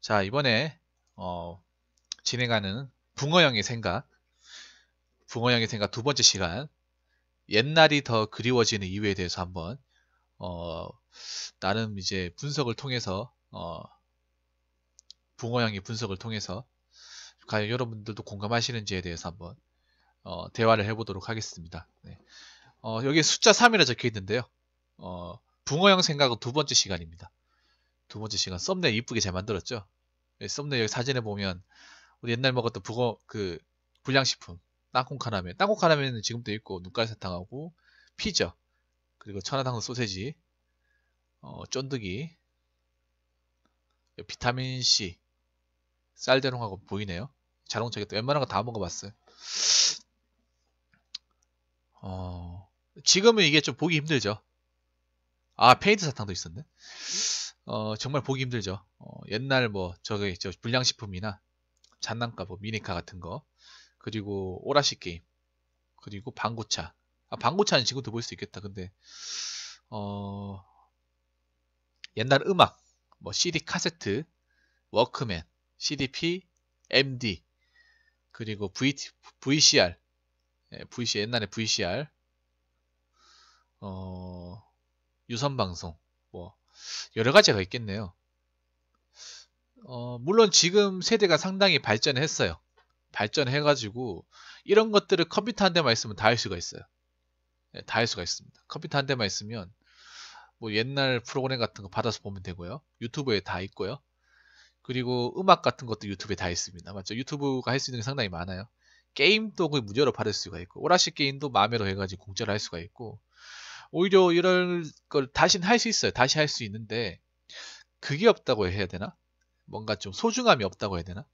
자 이번에 어, 진행하는 붕어형의 생각 붕어형의 생각 두 번째 시간 옛날이 더 그리워지는 이유에 대해서 한번 어, 나름 이제 분석을 통해서 어, 붕어형의 분석을 통해서 과연 여러분들도 공감하시는지에 대해서 한번 어, 대화를 해보도록 하겠습니다. 네. 어, 여기 숫자 3이라 적혀 있는데요. 어, 붕어형 생각은 두 번째 시간입니다. 두 번째 시간 썸네일 이쁘게 잘 만들었죠? 예, 썸네일 여기 사진에 보면 우리 옛날 먹었던 북어 그 불량식품 땅콩 카라멜 땅콩 카라멜은 지금도 있고 눈깔 사탕하고 피자 그리고 천하당 소세지 어, 쫀득이 예, 비타민 C 쌀대롱하고 보이네요 자동차겠다 웬만한 거 다 먹어봤어요 어, 지금은 이게 좀 보기 힘들죠 아 페인트 사탕도 있었네 어, 정말 보기 힘들죠. 어, 옛날 뭐 저기 저 불량식품이나 잔난감뭐 미니카 같은 거 그리고 오라시 게임 그리고 방고차 아, 방고차는 지금도 볼 수 있겠다. 근데 어, 옛날 음악 뭐 CD 카세트 워크맨 CDP MD 그리고 v, VCR 예, VC 옛날에 VCR 어, 유선 방송 여러 가지가 있겠네요. 어, 물론 지금 세대가 상당히 발전했어요. 발전해가지고 이런 것들을 컴퓨터 한 대만 있으면 다 할 수가 있어요. 네, 예, 다할 수가 있습니다. 컴퓨터 한 대만 있으면 뭐 옛날 프로그램 같은 거 받아서 보면 되고요. 유튜브에 다 있고요. 그리고 음악 같은 것도 유튜브에 다 있습니다. 맞죠? 유튜브가 할 수 있는 게 상당히 많아요. 게임도 무료로 받을 수가 있고 오라시 게임도 마음대로 해가지고 공짜로 할 수가 있고 오히려 이런 걸 다시 할 수 있어요. 다시 할 수 있는데 그게 없다고 해야 되나? 뭔가 좀 소중함이 없다고 해야 되나?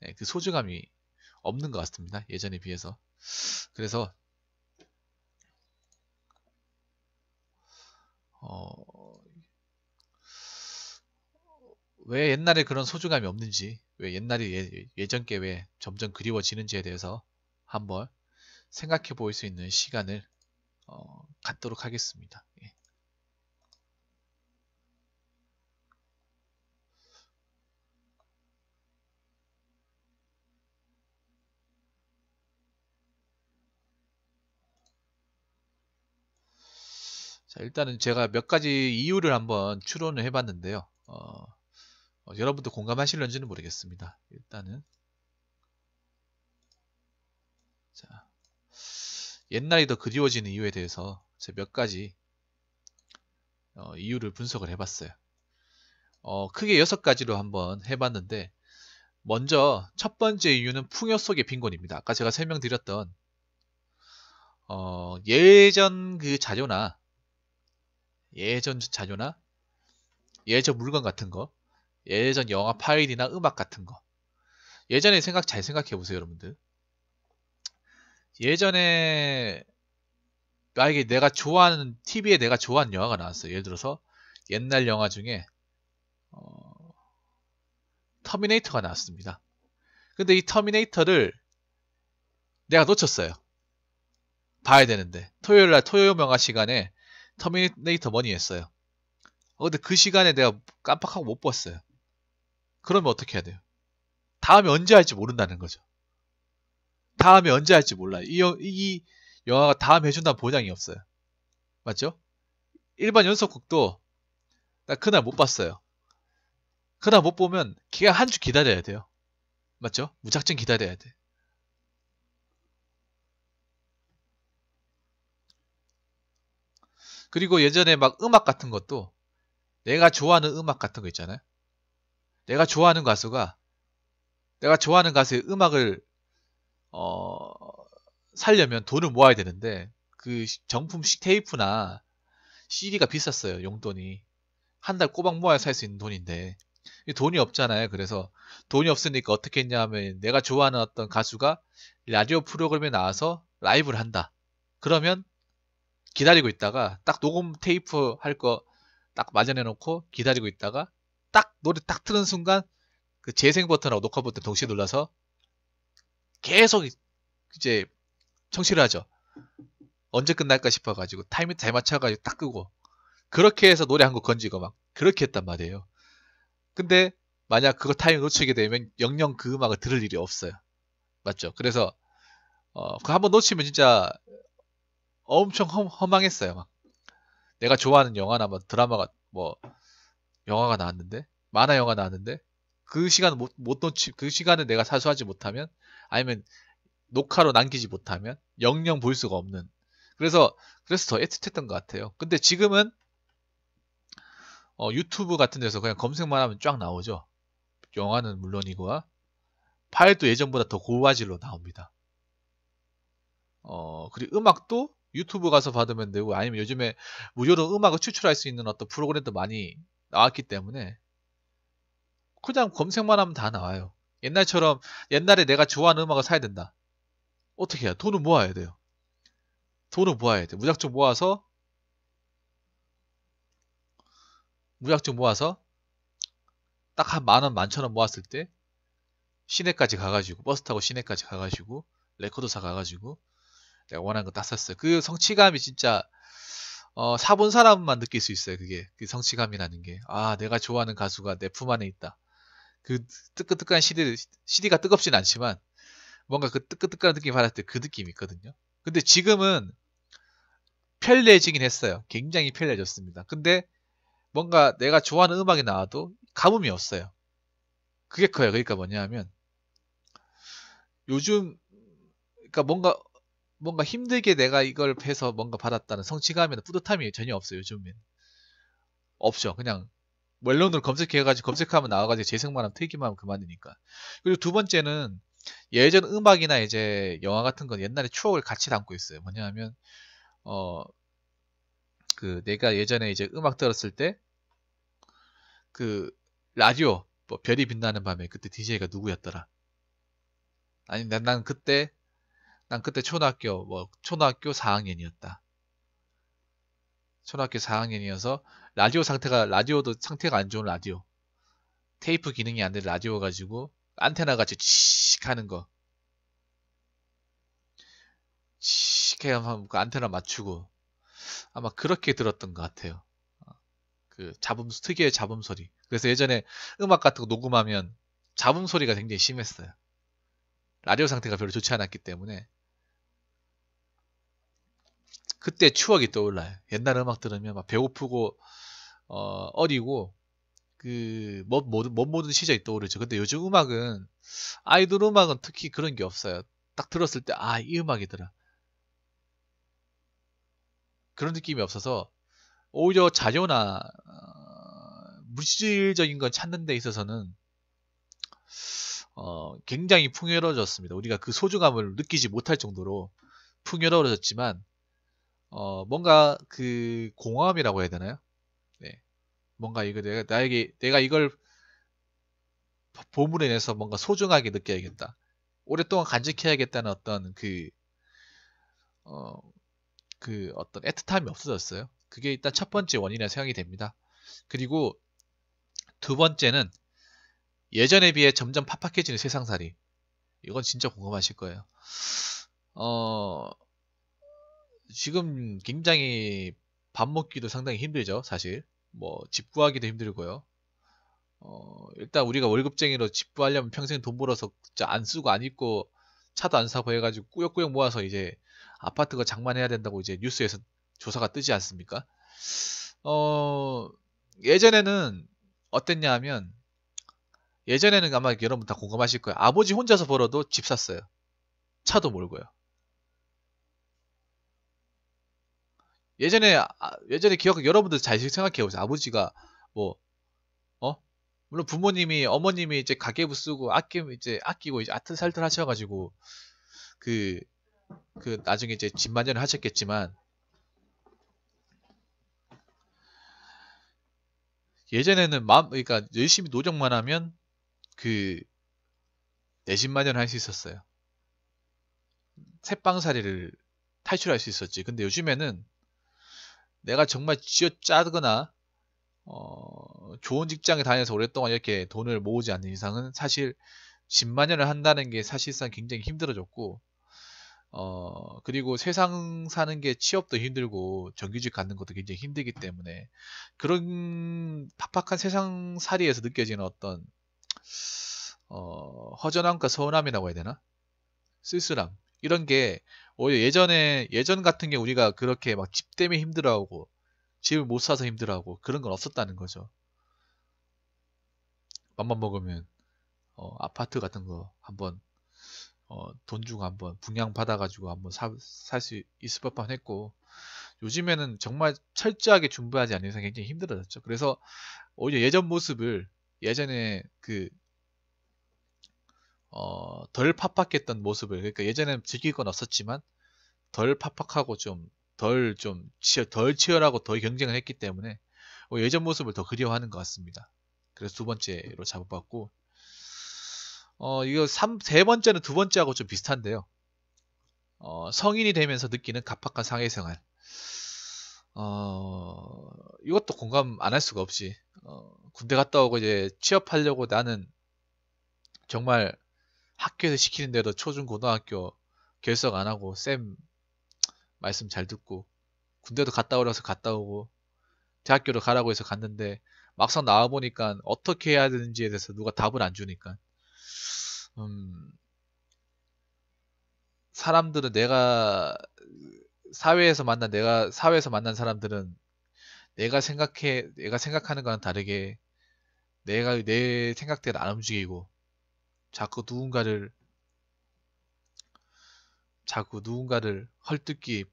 네, 그 소중함이 없는 것 같습니다. 예전에 비해서. 그래서 어, 왜 옛날에 그런 소중함이 없는지, 왜 옛날이 예, 예전께 왜 점점 그리워지는지에 대해서 한번 생각해 볼 수 있는 시간을 어, 갖도록 하겠습니다. 예. 자, 일단은 제가 몇 가지 이유를 한번 추론을 해봤는데요. 어, 어, 여러분도 공감하실런지는 모르겠습니다. 일단은 자. 옛날이 더 그리워지는 이유에 대해서 제가 몇 가지 어, 이유를 분석을 해봤어요. 어, 크게 여섯 가지로 한번 해봤는데 먼저 첫 번째 이유는 풍요 속의 빈곤입니다. 아까 제가 설명드렸던 어, 예전 그 자료나 예전 자료나 예전 물건 같은 거 예전 영화 파일이나 음악 같은 거 예전에 생각 잘 생각해 보세요 여러분들 예전에 만약에 내가 좋아하는 TV에 내가 좋아하는 영화가 나왔어. 요 예를 들어서 옛날 영화 중에 어, 터미네이터가 나왔습니다. 근데 이 터미네이터를 내가 놓쳤어요. 봐야 되는데 토요일 날 토요일 명화 시간에 터미네이터 머니 했어요. 어, 근데 그 시간에 내가 깜빡하고 못 봤어요. 그러면 어떻게 해야 돼요? 다음에 언제 할지 모른다는 거죠. 다음에 언제 할지 몰라요. 이, 이 영화가 다음 에 해준다는 보장이 없어요. 맞죠? 일반 연속극도 나 그날 못 봤어요. 그날 못 보면 기간 한 주 기다려야 돼요. 맞죠? 무작정 기다려야 돼. 그리고 예전에 막 음악 같은 것도 내가 좋아하는 음악 같은 거 있잖아요. 내가 좋아하는 가수가 내가 좋아하는 가수의 음악을 어, 살려면 돈을 모아야 되는데 그 정품 테이프나 CD가 비쌌어요. 용돈이. 한 달 꼬박 모아야 살 수 있는 돈인데 돈이 없잖아요. 그래서 돈이 없으니까 어떻게 했냐 하면 내가 좋아하는 어떤 가수가 라디오 프로그램에 나와서 라이브를 한다. 그러면 기다리고 있다가 딱 녹음 테이프 할 거딱 마련해 놓고 기다리고 있다가 딱 노래 딱 트는 순간 그 재생 버튼하고 녹화 버튼 동시에 눌러서 계속 이제 청취를 하죠. 언제 끝날까 싶어가지고 타이밍 잘 맞춰가지고 딱 끄고 그렇게 해서 노래 한 곡 건지고 막 그렇게 했단 말이에요. 근데 만약 그거 타이밍 놓치게 되면 영영 그 음악을 들을 일이 없어요. 맞죠? 그래서 어, 그 한 번 놓치면 진짜 엄청 험, 험망했어요. 막 내가 좋아하는 영화나 뭐 드라마가 뭐 영화가 나왔는데 만화 영화 나왔는데 그 시간 못, 못 놓치 그 시간을 내가 사수하지 못하면 아니면 녹화로 남기지 못하면 영영 볼 수가 없는 그래서 그래서 더 애틋했던 것 같아요. 근데 지금은 어, 유튜브 같은 데서 그냥 검색만 하면 쫙 나오죠. 영화는 물론이고 파일도 예전보다 더 고화질로 나옵니다. 어, 그리고 음악도 유튜브 가서 받으면 되고 아니면 요즘에 무료로 음악을 추출할 수 있는 어떤 프로그램도 많이 나왔기 때문에 그냥 검색만 하면 다 나와요. 옛날처럼 옛날에 내가 좋아하는 음악을 사야 된다. 어떻게 해야? 돈을 모아야 돼요. 돈을 모아야 돼. 무작정 모아서 무작정 모아서 딱 한 만원, 만천원 모았을 때 시내까지 가가지고 버스 타고 시내까지 가가지고 레코드사 가가지고 내가 원하는 거 딱 샀어요. 그 성취감이 진짜 어, 사본 사람만 느낄 수 있어요. 그게 그 성취감이라는 게. 아, 내가 좋아하는 가수가 내 품 안에 있다. 그 뜨끈뜨끈한 c d CD가 뜨겁진 않지만 뭔가 그 뜨끈뜨끈한 느낌 받았을 때 그 느낌이 있거든요. 근데 지금은 편리해지긴 했어요. 굉장히 편리해졌습니다. 근데 뭔가 내가 좋아하는 음악이 나와도 감흥이 없어요. 그게 커요. 그러니까 뭐냐면 요즘 그러니까 뭔가 뭔가 힘들게 내가 이걸 해서 뭔가 받았다는 성취감이나 뿌듯함이 전혀 없어요. 요즘엔 없죠. 그냥 원론으로 검색해가지고 검색하면 나와가지고 재생만 하면 트기만 하면 그만이니까. 그리고 두 번째는 예전 음악이나 이제 영화 같은 건 옛날에 추억을 같이 담고 있어요. 뭐냐면 어 그 내가 예전에 이제 음악 들었을 때 그 라디오 뭐 별이 빛나는 밤에 그때 DJ가 누구였더라? 아니 난, 난 그때 난 그때 초등학교 뭐 초등학교 4학년이었다. 초등학교 4학년이어서 라디오 상태가 라디오도 상태가 안 좋은 라디오 테이프 기능이 안된 라디오 가지고 안테나 같이 치익 하는 거 치익 해야만 그 안테나 맞추고 아마 그렇게 들었던 것 같아요. 그 잡음 특유의 잡음 소리. 그래서 예전에 음악 같은 거 녹음하면 잡음 소리가 굉장히 심했어요. 라디오 상태가 별로 좋지 않았기 때문에 그때 추억이 떠올라요. 옛날 음악 들으면 막 배고프고 어, 어리고 그못 모든 뭐 모든 시절이 떠오르죠. 근데 요즘 음악은 아이돌 음악은 특히 그런 게 없어요. 딱 들었을 때 아 이 음악이더라. 그런 느낌이 없어서 오히려 자료나 어, 물질적인 건 찾는 데 있어서는 어, 굉장히 풍요로워졌습니다. 우리가 그 소중함을 느끼지 못할 정도로 풍요로워졌지만 어, 뭔가 그 공허함이라고 해야 되나요? 네. 뭔가 이거 내가 나에게 내가 이걸 보물에 대해서 뭔가 소중하게 느껴야겠다. 오랫동안 간직해야겠다는 어떤 그, 어, 그 어떤 애틋함이 없어졌어요. 그게 일단 첫 번째 원인이라 생각이 됩니다. 그리고 두 번째는 예전에 비해 점점 팍팍해지는 세상살이. 이건 진짜 궁금하실 거예요. 어, 지금 굉장히 밥 먹기도 상당히 힘들죠, 사실. 뭐, 집 구하기도 힘들고요. 어, 일단 우리가 월급쟁이로 집 구하려면 평생 돈 벌어서 안 쓰고 안 입고 차도 안 사고 해가지고 꾸역꾸역 모아서 이제 아파트가 장만해야 된다고 이제 뉴스에서 조사가 뜨지 않습니까? 어, 예전에는 어땠냐 하면 예전에는 아마 여러분 다 공감하실 거예요. 아버지 혼자서 벌어도 집 샀어요. 차도 몰고요. 예전에 아, 예전에 기억 여러분들 잘 생각해 보세요. 아버지가 뭐 어? 물론 부모님이 어머님이 이제 가계부 쓰고 아끼 이제 아끼고 이제 아틀살틀 하셔가지고 그그 그 나중에 이제 집 마련을 하셨겠지만 예전에는 마음 그러니까 열심히 노정만 하면 그 내집 마련할 수 있었어요. 새빵살이를 음, 탈출할 수 있었지. 근데 요즘에는 내가 정말 쥐어짜거나 어, 좋은 직장에 다녀서 오랫동안 이렇게 돈을 모으지 않는 이상은 사실 10만년을 한다는 게 사실상 굉장히 힘들어졌고 어, 그리고 세상 사는 게 취업도 힘들고 정규직 갖는 것도 굉장히 힘들기 때문에 그런 팍팍한 세상 살이에서 느껴지는 어떤 어, 허전함과 서운함이라고 해야 되나? 쓸쓸함, 이런 게 오히려 예전에 예전 같은 게 우리가 그렇게 막 집 때문에 힘들어하고 집을 못 사서 힘들어하고 그런 건 없었다는 거죠. 맘만 먹으면 어, 아파트 같은 거 한번 어, 돈 주고 한번 분양 받아가지고 한번 살 수 있을 법한 했고 요즘에는 정말 철저하게 준비하지 않는 이상 굉장히 힘들어졌죠. 그래서 오히려 예전 모습을 예전에 그 어, 덜 팍팍했던 모습을 그러니까 예전에는 즐길 건 없었지만 덜 팍팍하고 좀 덜좀 치열 덜 치열하고 덜 경쟁을 했기 때문에 어, 예전 모습을 더 그리워하는 것 같습니다. 그래서 두 번째로 잡아봤고 어 이거 3, 세 번째는 두 번째하고 좀 비슷한데요. 어, 성인이 되면서 느끼는 갑박한 사회생활. 어, 이것도 공감 안 할 수가 없이 어, 군대 갔다 오고 이제 취업하려고 나는 정말 학교에서 시키는 대로 초중 고등학교 결석 안 하고 쌤 말씀 잘 듣고 군대도 갔다 오라서 갔다 오고 대학교를 가라고 해서 갔는데 막상 나와 보니까 어떻게 해야 되는지에 대해서 누가 답을 안 주니까 음 사람들은 내가 사회에서 만난 내가 사회에서 만난 사람들은 내가 생각해 내가 생각하는 거랑 다르게 내가 내 생각대로 안 움직이고 자꾸 누군가를 자꾸 누군가를 헐뜯기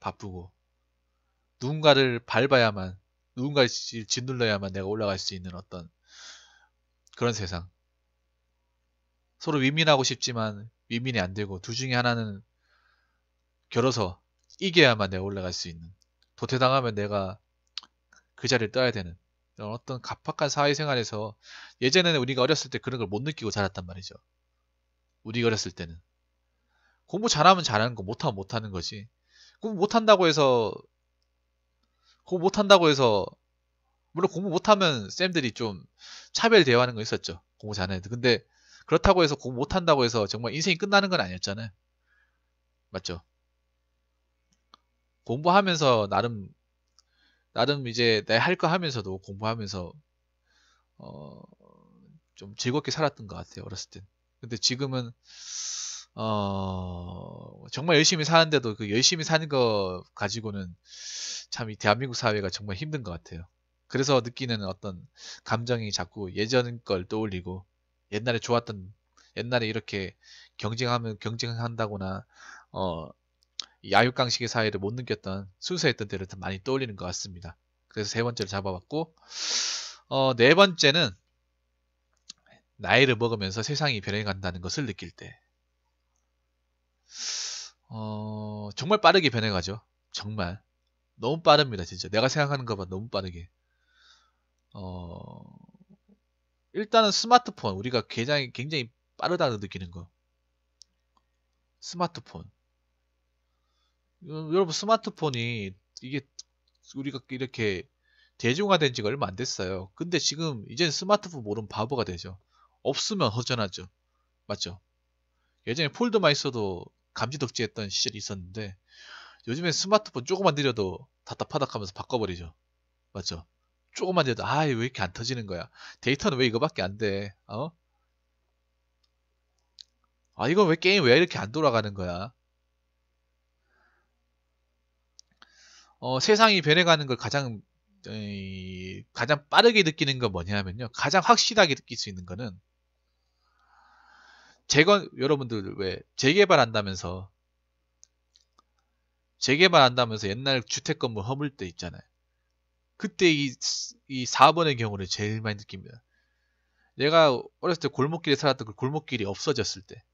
바쁘고 누군가를 밟아야만 누군가를 짓눌러야만 내가 올라갈 수 있는 어떤 그런 세상 서로 윈윈하고 싶지만 윈윈이안 되고 두 중에 하나는 결어서 이겨야만 내가 올라갈 수 있는 도태당하면 내가 그 자리를 떠야 되는 어떤 갑박한 사회생활에서 예전에는 우리가 어렸을 때 그런 걸 못 느끼고 자랐단 말이죠. 우리가 어렸을 때는. 공부 잘하면 잘하는 거, 못하면 못하는 거지. 공부 못한다고 해서, 공부 못한다고 해서, 물론 공부 못하면 쌤들이 좀 차별 대화하는거 있었죠. 공부 잘하는 애들. 근데 그렇다고 해서 공부 못한다고 해서 정말 인생이 끝나는 건 아니었잖아요. 맞죠? 공부하면서 나름 나름 이제 내 할 거 하면서도 공부하면서 어, 좀 즐겁게 살았던 것 같아요 어렸을 땐. 근데 지금은 어, 정말 열심히 사는데도 그 열심히 사는 거 가지고는 참 이 대한민국 사회가 정말 힘든 것 같아요. 그래서 느끼는 어떤 감정이 자꾸 예전 걸 떠올리고 옛날에 좋았던 옛날에 이렇게 경쟁하면 경쟁한다거나 어 야육강식의 사회를못 느꼈던 순수했던 때를 많이 떠올리는 것 같습니다. 그래서 세 번째를 잡아봤고 어, 네 번째는 나이를 먹으면서 세상이 변해간다는 것을 느낄 때 어, 정말 빠르게 변해가죠. 정말 너무 빠릅니다. 진짜 내가 생각하는 것보다 너무 빠르게 어, 일단은 스마트폰 우리가 굉장히 굉장히 빠르다고 느끼는 거 스마트폰 여러분 스마트폰이 이게 우리가 이렇게 대중화된 지가 얼마 안 됐어요. 근데 지금 이젠 스마트폰 모르면 바보가 되죠. 없으면 허전하죠. 맞죠? 예전에 폴드만 있어도 감지덕지했던 시절이 있었는데 요즘에 스마트폰 조금만 느려도 답답하다 하면서 바꿔버리죠. 맞죠? 조금만 돼도 아 왜 이렇게 안 터지는 거야? 데이터는 왜 이거밖에 안 돼? 어? 아 이거 왜 게임 왜 이렇게 안 돌아가는 거야? 어, 세상이 변해가는 걸 가장 에이, 가장 빠르게 느끼는 건 뭐냐면요. 가장 확실하게 느낄 수 있는 거는 재건 여러분들 왜 재개발한다면서 재개발한다면서 옛날 주택 건물 허물 때 있잖아요. 그때 이, 이 4번의 경우를 제일 많이 느낍니다. 내가 어렸을 때 골목길에 살았던 그 골목길이 없어졌을 때.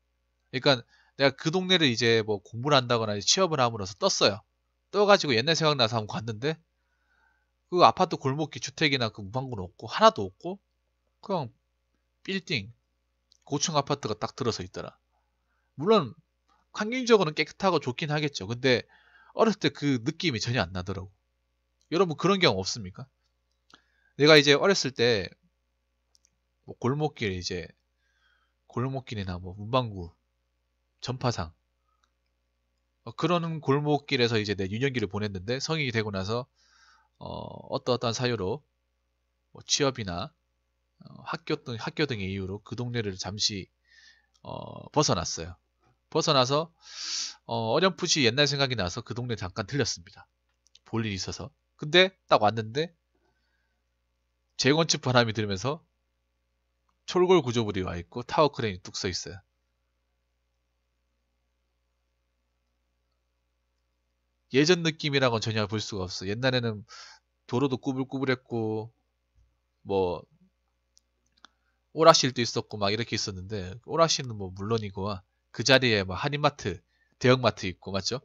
그러니까 내가 그 동네를 이제 뭐 공부를 한다거나 취업을 함으로써 떴어요. 떠가지고 옛날 생각나서 한번 갔는데 그 아파트 골목길 주택이나 그 무방구는 없고 하나도 없고 그냥 빌딩 고층 아파트가 딱 들어서 있더라. 물론 환경적으로는 깨끗하고 좋긴 하겠죠. 근데 어렸을 때 그 느낌이 전혀 안 나더라고. 여러분 그런 경우 없습니까? 내가 이제 어렸을 때뭐 골목길 이제 골목길이나 뭐 문방구 전파상 어, 그런 골목길에서 이제 내 유년기를 보냈는데 성인이 되고 나서 어, 어떠어떠한 사유로 뭐 취업이나 어, 학교 등 학교 등의 이유로 그 동네를 잠시 어, 벗어났어요. 벗어나서 어, 어렴풋이 옛날 생각이 나서 그 동네 잠깐 들렸습니다. 볼 일이 있어서. 근데 딱 왔는데 재건축 바람이 들면서 철골 구조물이 와 있고 타워 크레인이 뚝 서 있어요. 예전 느낌이랑은 전혀 볼 수가 없어. 옛날에는 도로도 꾸불꾸불했고 뭐 오락실도 있었고 막 이렇게 있었는데 오락실은 뭐 물론이고 그 자리에 막 뭐 한인마트, 대형마트 있고 맞죠?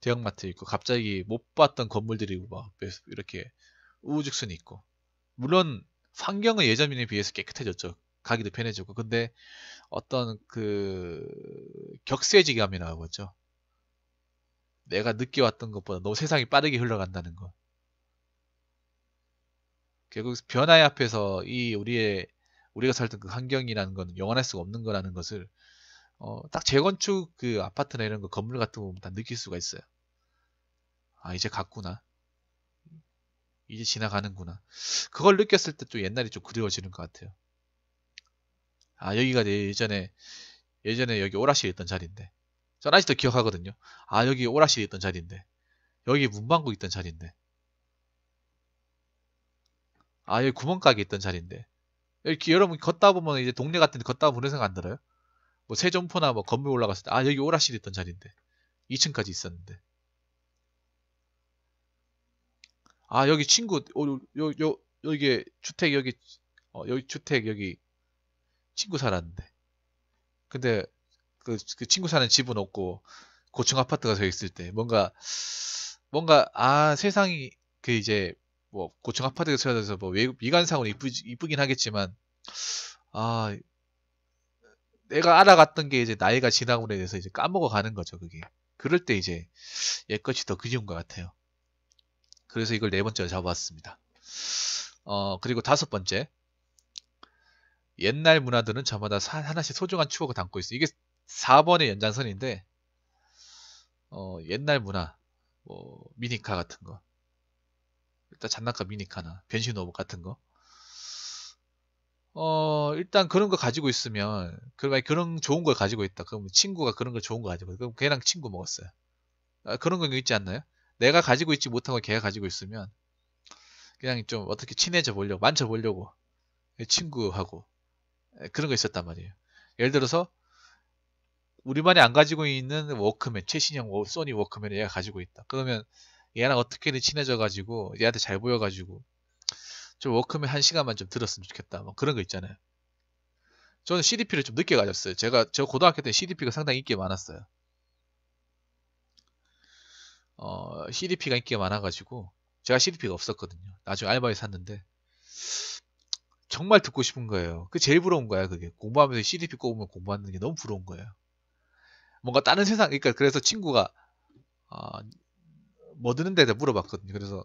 대형마트 있고 갑자기 못 봤던 건물들이고 막 뭐 이렇게 우후죽순이 있고 물론 환경은 예전에 비해서 깨끗해졌죠. 가기도 편해졌고 근데 어떤 그 격세지감이 나오고 있죠. 내가 늦게 왔던 것보다 너무 세상이 빠르게 흘러간다는 거. 결국 변화의 앞에서 이 우리의 우리가 살던 그 환경이라는 건 영원할 수가 없는 거라는 것을 어, 딱 재건축 그 아파트나 이런 거 건물 같은 거 보면 다 느낄 수가 있어요. 아 이제 갔구나. 이제 지나가는구나. 그걸 느꼈을 때 또 옛날이 좀 그리워지는 것 같아요. 아 여기가 예전에 예전에 여기 오라시에 있던 자리인데 전 아직도 기억하거든요. 아, 여기 오락실이 있던 자리인데. 여기 문방구 있던 자리인데. 아, 여기 구멍가게 있던 자리인데. 이렇게 여러분 걷다 보면 이제 동네 같은 데 걷다 보는 생각 안 들어요? 뭐 세종포나 뭐 건물 올라갔을 때, 아, 여기 오락실 있던 자리인데. 2층까지 있었는데. 아, 여기 친구, 어, 요, 요, 여기 주택, 여기, 어, 여기 주택, 여기 친구 살았는데. 근데 그, 그 친구 사는 집은 없고 고층 아파트가 서 있을 때 뭔가 뭔가 아 세상이 그 이제 뭐 고층 아파트가 세워져서 뭐 미관상으로 이쁘 이쁘긴 하겠지만 아 내가 알아갔던 게 이제 나이가 지나므에대해서 이제 까먹어 가는 거죠 그게 그럴 때 이제 옛것이 더 그리운 것 같아요 그래서 이걸 네 번째로 잡아봤습니다 어 그리고 다섯 번째 옛날 문화들은 저마다 사, 하나씩 소중한 추억을 담고 있어 이게 4번의 연장선인데 어, 옛날 문화 뭐 미니카 같은 거 일단 장난감 미니카나 변신 로봇 같은 거 어, 일단 그런 거 가지고 있으면, 그만 그런 좋은 걸 가지고 있다. 그럼 친구가 그런 걸 좋은 거 가지고, 그럼 걔랑 친구 먹었어요. 아, 그런 건 있지 않나요? 내가 가지고 있지 못한 걸 걔가 가지고 있으면, 그냥 좀 어떻게 친해져 보려고, 만져 보려고, 예, 친구하고, 예, 그런 거 있었단 말이에요. 예를 들어서, 우리만이 안 가지고 있는 워크맨, 최신형 소니 워크맨을 얘가 가지고 있다. 그러면 얘랑 어떻게든 친해져가지고 얘한테 잘 보여가지고 좀 워크맨 한 시간만 좀 들었으면 좋겠다. 뭐 그런 거 있잖아요. 저는 CDP를 좀 늦게 가졌어요. 제가 저 고등학교 때 CDP가 상당히 인기 많았어요. 어, CDP가 인기가 많아가지고 제가 CDP가 없었거든요. 나중에 알바에 샀는데 정말 듣고 싶은 거예요. 그 제일 부러운 거야 그게 공부하면서 CDP 꼽으면 공부하는 게 너무 부러운 거예요. 뭔가 다른 세상, 그러니까 그래서 친구가 어, 뭐 듣는데 내가 물어봤거든요. 그래서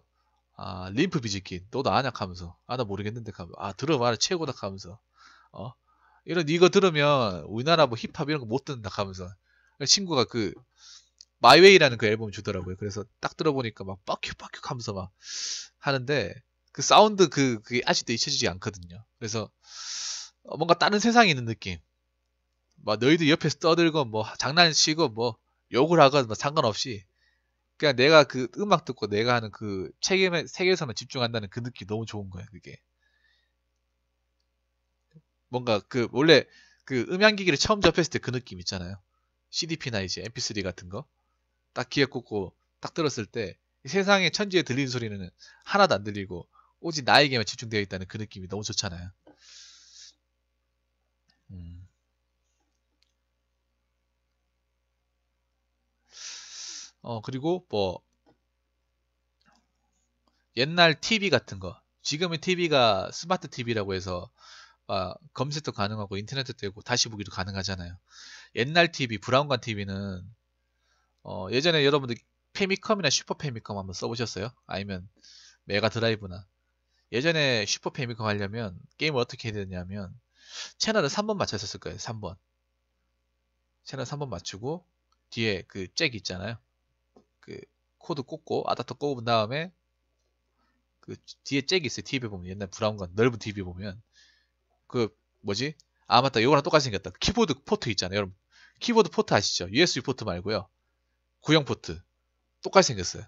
아, 림프 비즈킨 또 나냐 하면서 아 나 모르겠는데 하면서 아 들어봐라 최고다 하면서 어 이런 이거 들으면 우리나라 뭐 힙합 이런 거 못 듣는다 하면서 친구가 그 마이웨이라는 그 앨범 주더라고요. 그래서 딱 들어보니까 막빡큐빡큐 하면서 막 하는데 그 사운드 그 그게 아직도 잊혀지지 않거든요. 그래서 어, 뭔가 다른 세상에 있는 느낌. 뭐 너희들 옆에서 떠들고뭐 장난치고 뭐 욕을 하건 뭐 상관없이 그냥 내가 그 음악 듣고 내가 하는 그 책임의 세계에서만 집중한다는 그 느낌 너무 좋은 거야 그게 뭔가 그 원래 그 음향기기를 처음 접했을 때 그 느낌 있잖아요 CDP나 이제 MP3 같은 거딱 귀에 꽂고 딱 들었을 때 세상에 천지에 들리는 소리는 하나도 안 들리고 오직 나에게만 집중되어 있다는 그 느낌이 너무 좋잖아요. 어, 그리고 뭐 옛날 TV 같은 거. 지금의 TV가 스마트 TV라고 해서 아, 검색도 가능하고 인터넷도 되고 다시 보기도 가능하잖아요. 옛날 TV, 브라운관 TV는 어, 예전에 여러분들 페미컴이나 슈퍼 페미컴 한번 써보셨어요? 아니면 메가 드라이브나 예전에 슈퍼 페미컴 하려면 게임을 어떻게 해야 되냐면 채널을 3번 맞췄서쓸 거예요. 3번 채널 3번 맞추고 뒤에 그 잭 있잖아요. 그 코드 꽂고 아답터 꽂은 다음에 그 뒤에 잭이 있어요. t v 보면 옛날 브라운 건 넓은 t v 보면 그 뭐지? 아 맞다. 요거랑 똑같이 생겼다. 키보드 포트 있잖아요. 여러분. 키보드 포트 아시죠? USB 포트 말고요. 구형 포트. 똑같이 생겼어요.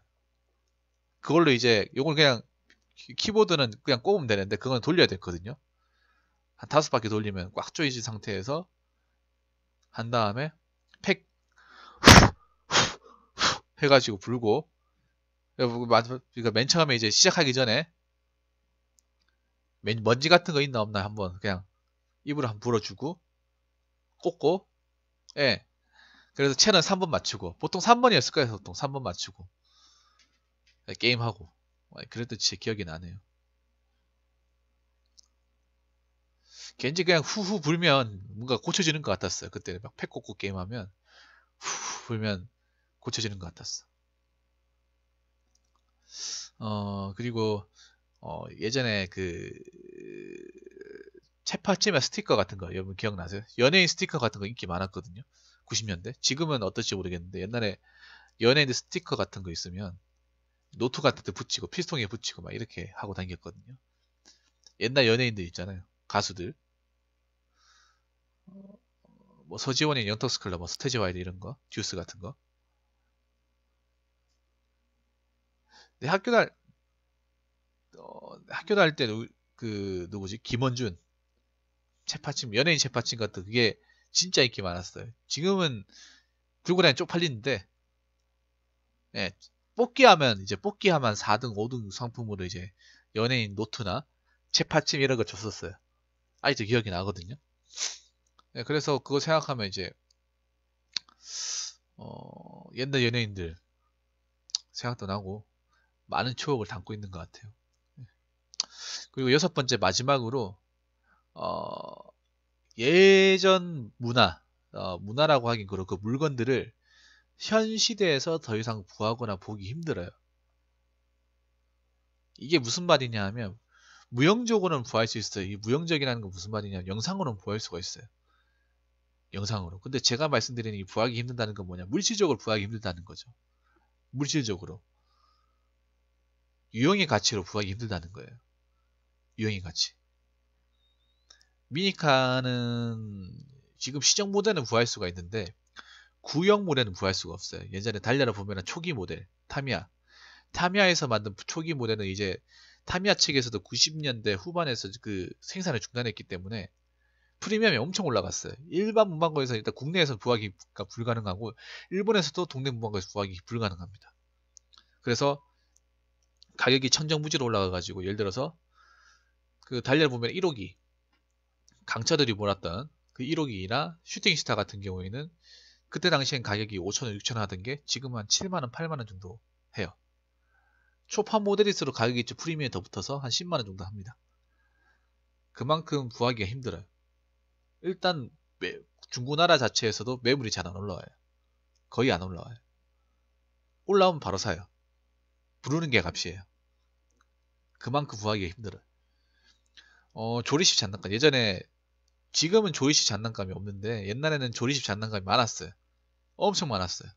그걸로 이제 요걸 그냥 키보드는 그냥 꼽으면 되는데 그건 돌려야 되거든요한 다섯 바퀴 돌리면 꽉 조이진 상태에서 한 다음에 팩 해가지고 불고 그 그러니까 맨 처음에 이제 시작하기 전에 먼지 같은 거 있나 없나 한번 그냥 입으로 한번 불어주고 꽂고 예 그래서 채널 3번 맞추고 보통 3번이었을 거예요 보통 3번 맞추고 예, 게임하고 예, 그랬던 제 기억이 나네요 괜히 그냥 후후 불면 뭔가 고쳐지는 것 같았어요 그때 막팩 꽂고 게임하면 후후 불면 고쳐지는 것 같았어. 어, 그리고, 어, 예전에 그, 채파찜의 스티커 같은 거, 여러분 기억나세요? 연예인 스티커 같은 거 인기 많았거든요. 90년대. 지금은 어떨지 모르겠는데, 옛날에 연예인들 스티커 같은 거 있으면, 노트 같은 데 붙이고, 필통에 붙이고, 막 이렇게 하고 다녔거든요. 옛날 연예인들 있잖아요. 가수들. 어, 뭐 서지원의 연턱스클럽, 뭐 스테지와이드 이런 거, 듀스 같은 거. 네, 학교 다 어, 학교 다닐 때그 누구지 김원준 채파침 연예인 채파침 같은 그게 진짜 인기 많았어요. 지금은 불고랭 쪽팔리는데 예, 뽑기하면 이제 뽑기하면 4등 5등 상품으로 이제 연예인 노트나 채파침 이런 거 줬었어요. 아직도 기억이 나거든요. 예, 그래서 그거 생각하면 이제 어, 옛날 연예인들 생각도 나고 많은 추억을 담고 있는 것 같아요. 예. 그리고 여섯 번째 마지막으로 어, 예전 문화 어, 문화라고 하긴 그렇고 그 물건들을 현 시대에서 더 이상 구하거나 보기 힘들어요. 이게 무슨 말이냐 하면 무형적으로는 구할 수 있어요. 이 무형적이라는 건 무슨 말이냐 면 영상으로는 구할 수가 있어요. 영상으로. 근데 제가 말씀드리는 이 구하기 힘든다는 건 뭐냐 물질적으로 구하기 힘들다는 거죠. 물질적으로. 유형의 가치로 구하기 힘들다는 거예요. 유형의 가치. 미니카는 지금 시정 모델은 구할 수가 있는데 구형 모델은 구할 수가 없어요. 예전에 달려라 보면 초기 모델 타미야 타미야에서 만든 초기 모델은 이제 타미야 측에서도 90년대 후반에서 그 생산을 중단했기 때문에 프리미엄이 엄청 올라갔어요. 일반 문방구에서 일단 국내에서 구하기가 불가능하고 일본에서도 동네 문방구에서 구하기 불가능합니다. 그래서 가격이 천정부지로 올라가가지고 예를 들어서 그 달리를 보면 1호기 강차들이 몰았던 그 1호기나 슈팅스타 같은 경우에는 그때 당시엔 가격이 5천원, 6천원 하던 게 지금 한 7만원, 8만원 정도 해요. 초판 모델일수록 가격이 좀 프리미엄에 더 붙어서 한 10만원 정도 합니다. 그만큼 구하기가 힘들어요. 일단 중고나라 자체에서도 매물이 잘 안 올라와요. 거의 안 올라와요. 올라오면 바로 사요. 부르는 게 값이에요. 그만큼 구하기가 힘들어요. 어, 조리식 장난감. 예전에, 지금은 조리식 장난감이 없는데, 옛날에는 조리식 장난감이 많았어요. 엄청 많았어요.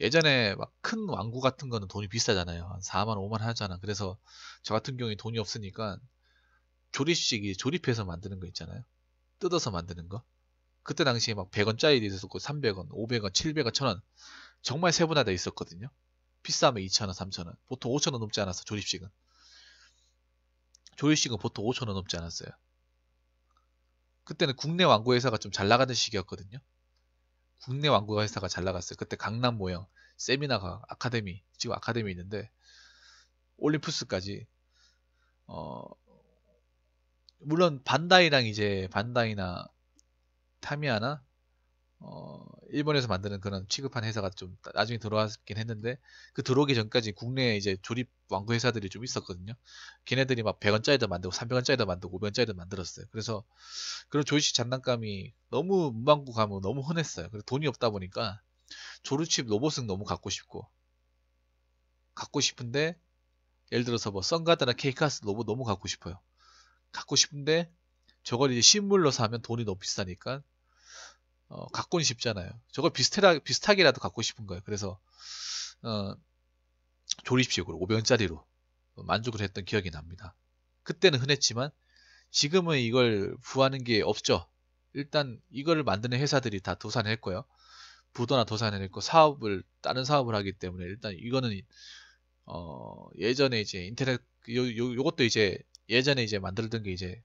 예전에 막큰 왕구 같은 거는 돈이 비싸잖아요. 한 4만, 5만 하잖아. 그래서 저 같은 경우에 돈이 없으니까 조립식이 조립해서 만드는 거 있잖아요. 뜯어서 만드는 거. 그때 당시에 막 100원짜리도 있었고 300원, 500원, 700원, 1000원 정말 세분화되어 있었거든요. 비싸면 2,000원, 3,000원. 보통 5,000원 넘지 않았어, 조립식은. 조립식은 보통 5,000원 넘지 않았어요. 그때는 국내 완구 회사가 좀 잘 나가는 시기였거든요. 국내 완구 회사가 잘 나갔어요. 그때 강남 모형, 세미나가 아카데미, 지금 아카데미 있는데 올림푸스까지 어 물론 반다이랑 이제 반다이나 타미아나어 일본에서 만드는 그런 취급한 회사가 좀 나중에 들어왔긴 했는데 그 들어오기 전까지 국내에 이제 조립 완구 회사들이 좀 있었거든요. 걔네들이 막 100원짜리도 만들고 300원짜리도 만들고 500원짜리도 만들었어요. 그래서 그런 조립식 장난감이 너무 문방구 가면 너무 흔했어요. 그래서 돈이 없다 보니까 조립식 로봇은 너무 갖고 싶고 갖고 싶은데 예를 들어서 뭐 썬가드나 케이카스 크 로봇 너무 갖고 싶어요. 갖고 싶은데 저걸 이제 실물로 사면 돈이 너무 비싸니까 어, 갖고는 싶잖아요. 저걸 비슷하게, 비슷하게라도 갖고 싶은 거예요. 그래서 어, 조립식으로 500원짜리로 만족을 했던 기억이 납니다. 그때는 흔했지만 지금은 이걸 구하는 게 없죠. 일단 이걸 만드는 회사들이 다 도산했고요. 부도나 도산했고 을 사업을 다른 사업을 하기 때문에 일단 이거는 어, 예전에 이제 인터넷 요, 요, 요것도 이제 예전에 이제 만들던 게 이제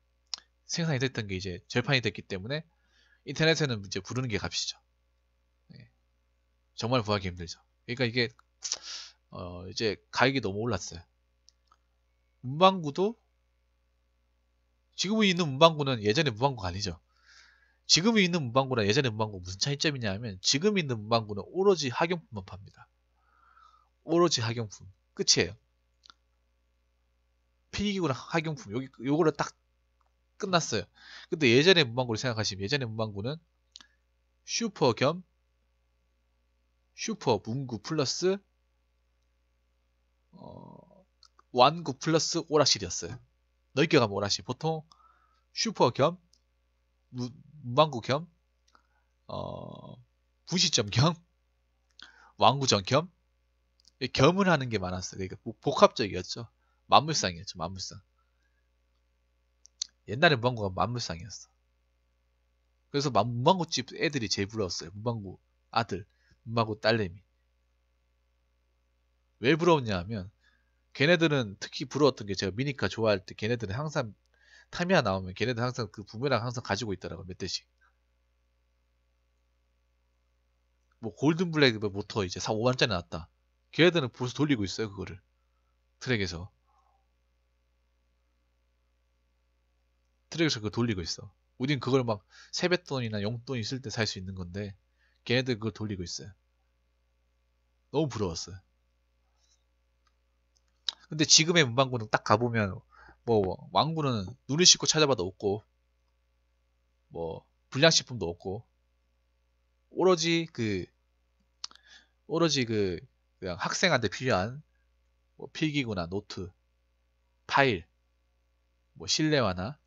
생산이 됐던 게 이제 재판이 됐기 때문에 인터넷에는 이제 부르는 게 값이죠. 네. 정말 구하기 힘들죠. 그러니까 이게 어 이제 가격이 너무 올랐어요. 문방구도 지금 있는 문방구는 예전에 문방구가 아니죠. 지금 있는 문방구랑 예전에 문방구 무슨 차이점이냐 하면 지금 있는 문방구는 오로지 학용품만 팝니다. 오로지 학용품 끝이에요. 피기구랑 학용품 여기 요거를 딱 끝났어요. 근데 예전의 문방구를 생각하시면 예전의 문방구는 슈퍼 겸 슈퍼 문구 플러스 어, 완구 플러스 오락실이었어요. 넓게 가면 오락실. 보통 슈퍼 겸 무, 문방구 겸 어, 분시점 겸 완구점 겸 겸을 하는 게 많았어요. 그러니까 복합적이었죠. 만물상이었죠. 만물상. 옛날에 문방구가 만물상이었어. 그래서 문방구 집 애들이 제일 부러웠어요. 문방구 아들, 문방구 딸내미. 왜 부러웠냐 하면 걔네들은 특히 부러웠던 게 제가 미니카 좋아할 때 걔네들은 항상 타미아 나오면 걔네들 항상 그 부메랑 항상 가지고 있더라고 몇 대씩. 뭐 골든 블랙 모터 이제 4, 5만짜리 나왔다. 걔네들은 벌써 돌리고 있어요 그거를 트랙에서. 트랙에서 그 돌리고 있어. 우린 그걸 막 세뱃돈이나 용돈 있을 때 살 수 있는 건데 걔네들 그걸 돌리고 있어요. 너무 부러웠어요. 근데 지금의 문방구는 딱 가보면 뭐 왕구는 눈을 씻고 찾아봐도 없고 뭐 불량식품도 없고 오로지 그 오로지 그 그냥 학생한테 필요한 뭐 필기구나 노트 파일 뭐 실내화나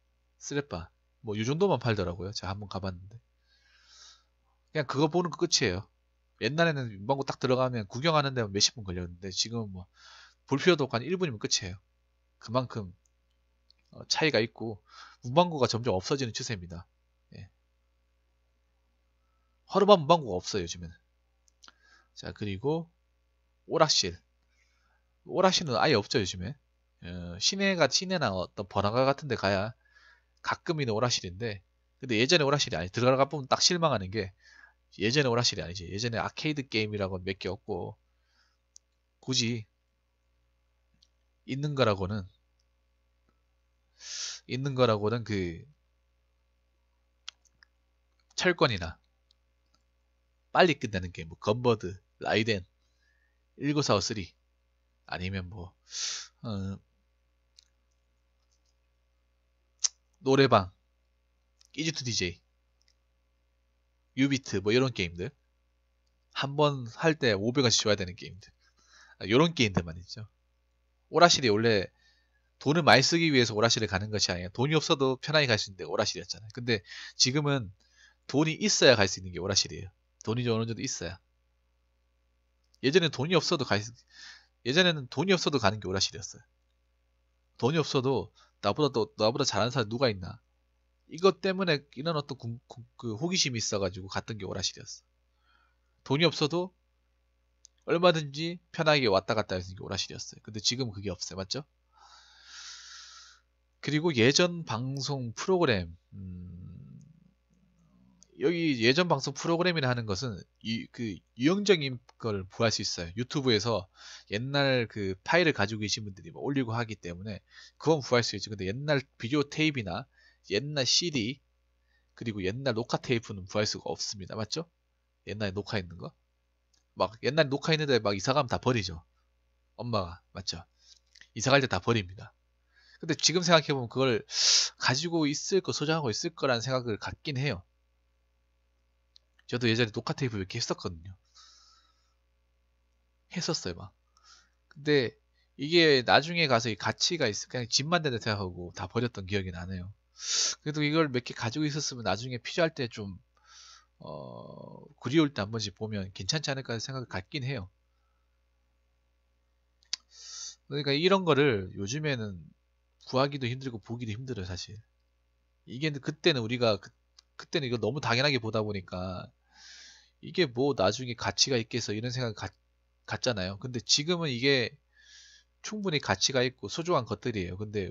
쓰레빠 뭐이 정도만 팔더라고요. 제가 한번 가봤는데 그냥 그거 보는 거 끝이에요. 옛날에는 문방구 딱 들어가면 구경하는 데 몇십 분 걸렸는데 지금은 뭐볼 필요도 없고 한 1분이면 끝이에요. 그만큼 어, 차이가 있고 문방구가 점점 없어지는 추세입니다. 예. 허름한 문방구가 없어요 요즘에는. 자 그리고 오락실 오락실은 아예 없죠 요즘에 어, 시내가 시내나 어떤 번화가 같은 데 가야 가끔 있는 오라실인데 근데 예전에 오라실이 아니 들어가 보면 딱 실망하는 게 예전에 오라실이 아니지 예전에 아케이드 게임이라고몇 개 없고 굳이 있는 거라고는 있는 거라고는 그 철권이나 빨리 끝내는 게임 뭐 건버드 라이덴 1945 3 아니면 뭐 어, 노래방, 이집트 DJ, 유비트 뭐 이런 게임들 한 번 할 때 500원씩 줘야 되는 게임들 이런 아, 게임들만 있죠. 오라실이 원래 돈을 많이 쓰기 위해서 오라실에 가는 것이 아니라 돈이 없어도 편하게 갈 수 있는데 오라실이었잖아요. 근데 지금은 돈이 있어야 갈 수 있는 게 오라실이에요. 돈이 좀 어느 정도 있어야. 예전에 돈이 없어도 갈 수, 예전에는 돈이 없어도 가는 게 오라실이었어요. 돈이 없어도 나보다 더, 나보다 잘하는 사람 누가 있나? 이것 때문에 이런 어떤 구, 구, 그 호기심이 있어가지고 갔던 게 오라실이었어. 돈이 없어도 얼마든지 편하게 왔다 갔다 했는 게 오라실이었어요. 근데 지금 그게 없어요. 맞죠? 그리고 예전 방송 프로그램, 음, 여기 예전 방송 프로그램이라 하는 것은 유, 그 유형적인 걸 구할 수 있어요. 유튜브에서 옛날 그 파일을 가지고 계신 분들이 뭐 올리고 하기 때문에 그건 구할 수 있지. 근데 옛날 비디오 테이프나 옛날 CD 그리고 옛날 녹화 테이프는 구할 수가 없습니다. 맞죠? 옛날에 녹화했는 거? 막 옛날 녹화했는데 막 이사 가면 다 버리죠. 엄마가 맞죠? 이사 갈 때 다 버립니다. 근데 지금 생각해보면 그걸 가지고 있을 거, 소장하고 있을 거라는 생각을 갖긴 해요. 저도 예전에 녹화 테이프 이렇게 했었거든요. 했었어요, 막. 근데 이게 나중에 가서 가치가 있을 그냥 집만 된다 생각하고 다 버렸던 기억이 나네요. 그래도 이걸 몇 개 가지고 있었으면 나중에 필요할 때 좀, 어, 그리울 때 한 번씩 보면 괜찮지 않을까 생각을 갖긴 해요. 그러니까 이런 거를 요즘에는 구하기도 힘들고 보기도 힘들어요, 사실. 이게 그때는 우리가 그, 그때는 이거 너무 당연하게 보다 보니까 이게 뭐 나중에 가치가 있겠어 이런 생각이 가, 잖아요 근데 지금은 이게 충분히 가치가 있고 소중한 것들이에요. 근데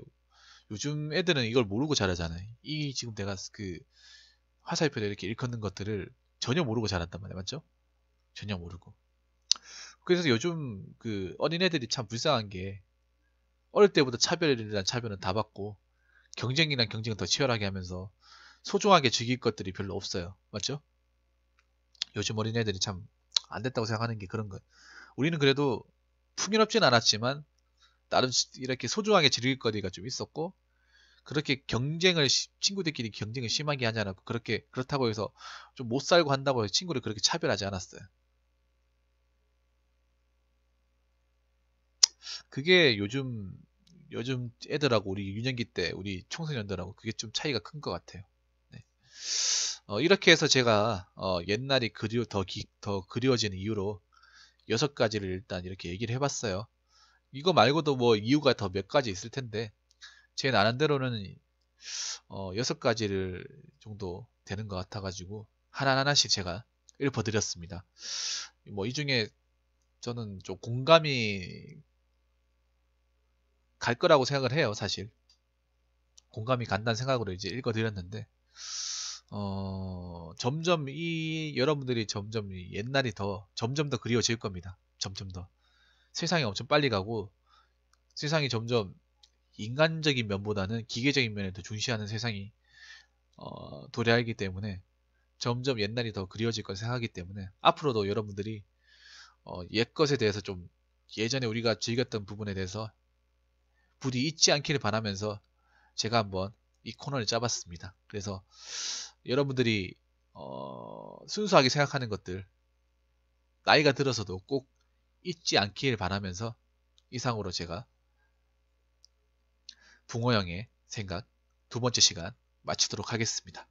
요즘 애들은 이걸 모르고 자라잖아요. 이 지금 내가 그 화살표를 이렇게 일컫는 것들을 전혀 모르고 자랐단 말이에요. 맞죠? 전혀 모르고. 그래서 요즘 그 어린애들이 참 불쌍한 게 어릴 때부터 차별이란 차별은 다 받고 경쟁이란 경쟁은 더 치열하게 하면서 소중하게 즐길 것들이 별로 없어요. 맞죠? 요즘 어린애들이 참 안 됐다고 생각하는 게 그런 거 우리는 그래도 풍요롭진 않았지만 나름 이렇게 소중하게 즐길 거리가 좀 있었고 그렇게 경쟁을 친구들끼리 경쟁을 심하게 하지 않았고 그렇게 그렇다고 해서 좀 못 살고 한다고 해서 친구를 그렇게 차별하지 않았어요. 그게 요즘 요즘 애들하고 우리 유년기 때 우리 청소년들하고 그게 좀 차이가 큰 것 같아요. 네. 어, 이렇게 해서 제가 어, 옛날이 그리워 더, 기, 더 그리워지는 이유로 여섯 가지를 일단 이렇게 얘기를 해봤어요. 이거 말고도 뭐 이유가 더 몇 가지 있을 텐데 제 나름대로는 어, 여섯 가지를 정도 되는 것 같아가지고 하나하나씩 제가 읽어드렸습니다뭐 이 중에 저는 좀 공감이 갈 거라고 생각을 해요, 사실. 공감이 간다는 생각으로 이제 읽어드렸는데 어, 점점 이 여러분들이 점점 옛날이 더 점점 더 그리워질 겁니다. 점점 더 세상이 엄청 빨리 가고 세상이 점점 인간적인 면보다는 기계적인 면에 더 중시하는 세상이 어, 도래하기 때문에 점점 옛날이 더 그리워질 걸 생각하기 때문에 앞으로도 여러분들이 어, 옛 것에 대해서 좀 예전에 우리가 즐겼던 부분에 대해서 부디 잊지 않기를 바라면서 제가 한번 이 코너를 짜봤습니다. 그래서 여러분들이 어, 순수하게 생각하는 것들 나이가 들어서도 꼭 잊지 않기를 바라면서 이상으로 제가 붕어형의 생각 두 번째 시간 마치도록 하겠습니다.